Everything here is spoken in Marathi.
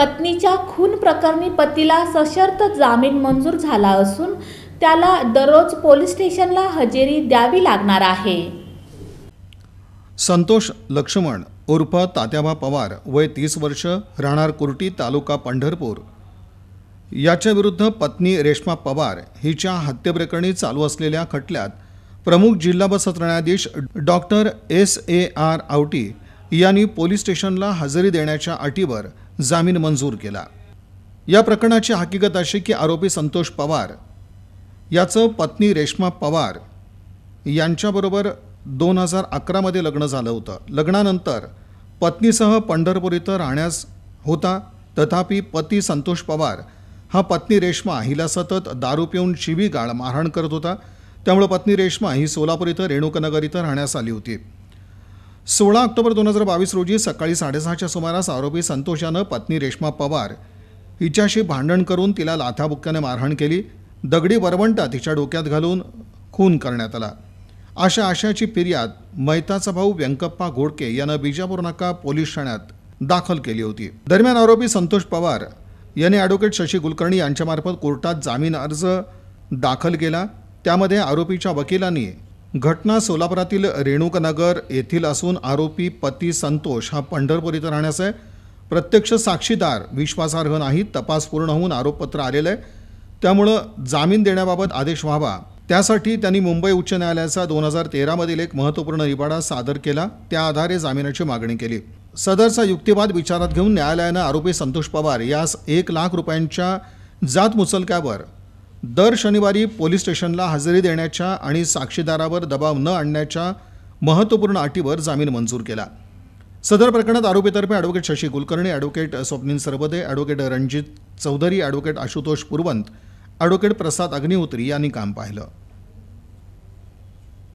पत्नीच्या खून प्रकरणी पतीला सशर्त जामीन मंजूर झाला असून त्याला दररोज पोलीस स्टेशनला हजेरी द्यावी लागणार आहे संतोष लक्ष्मण उर्फ तात्याबा पवार वय तीस वर्ष राहणार कुर्टी तालुका पंढरपूर याच्याविरुद्ध पत्नी रेश्मा पवार हिच्या हत्येप्रकरणी चालू असलेल्या खटल्यात प्रमुख जिल्हा व सत्र न्यायाधीश doctor S A R Awati यांनी पोलीस स्टेशनला हजेरी देण्याच्या अटीवर जामीन मंजूर केला या प्रकरणाची हकीकत अशी की आरोपी संतोष पवार याचं पत्नी रेश्मा पवार यांच्याबरोबर दोन हजार अकरामध्ये लग्न झालं होतं लग्नानंतर पत्नीसह पंढरपूर इथं राहण्यास होता तथापि पती संतोष पवार हा पत्नी रेश्मा हिला सतत दारू पिऊन गाळ मारहाण करत होता त्यामुळे पत्नी रेश्मा ही सोलापूर इथं रेणुकनगर इथं राहण्यास आली होती सोळा ऑक्टोबर दोन हजार बावीस रोजी सकाळी साडेसहाच्या सुमारास आरोपी संतोषानं पत्नी रेश्मा पवार हिच्याशी भांडण करून तिला लाथाबुक्क्याने मारहाण केली दगडी वरवंटा तिच्या डोक्यात घालून खून करण्यात आला अशा आशयाची फिर्याद मैताचा भाऊ व्यंकप्पा घोडके यानं बिजापूर नाका पोलीस ठाण्यात दाखल केली होती दरम्यान आरोपी संतोष पवार यांनी ॲडव्होकेट शशी कुलकर्णी यांच्यामार्फत कोर्टात जामीन अर्ज दाखल केला त्यामध्ये आरोपीच्या वकिलांनी घटना सोलापुरातील रेणुकनगर येथील असून आरोपी पती संतोष हा पंढरपूर इथं राहण्याचा आहे प्रत्यक्ष साक्षीदार विश्वासार्ह नाही तपास पूर्ण होऊन आरोपपत्र आलेलं आहे त्यामुळं जामीन देण्याबाबत आदेश व्हावा त्यासाठी त्यांनी मुंबई उच्च न्यायालयाचा दोन हजार तेरामधील एक महत्त्वपूर्ण निवाडा सादर केला त्या आधारे जामिनाची मागणी केली सदरचा युक्तिवाद विचारात घेऊन न्यायालयानं आरोपी संतोष पवार यास एक लाख रुपयांच्या जात मुचलक्यावर दर शनिवारी पोलीस स्टेशनला हजेरी देण्याच्या आणि साक्षीदारावर दबाव न आणण्याच्या महत्त्वपूर्ण अटीवर जामीन मंजूर केला सदर प्रकरणात आरोपीतर्फे advocate Shashi Kulkarni advocate Swapnil Sarbade advocate Ranjit Chaudhari advocate Ashutosh Purwant advocate Prasad Agnihotri यांनी काम पाहिलं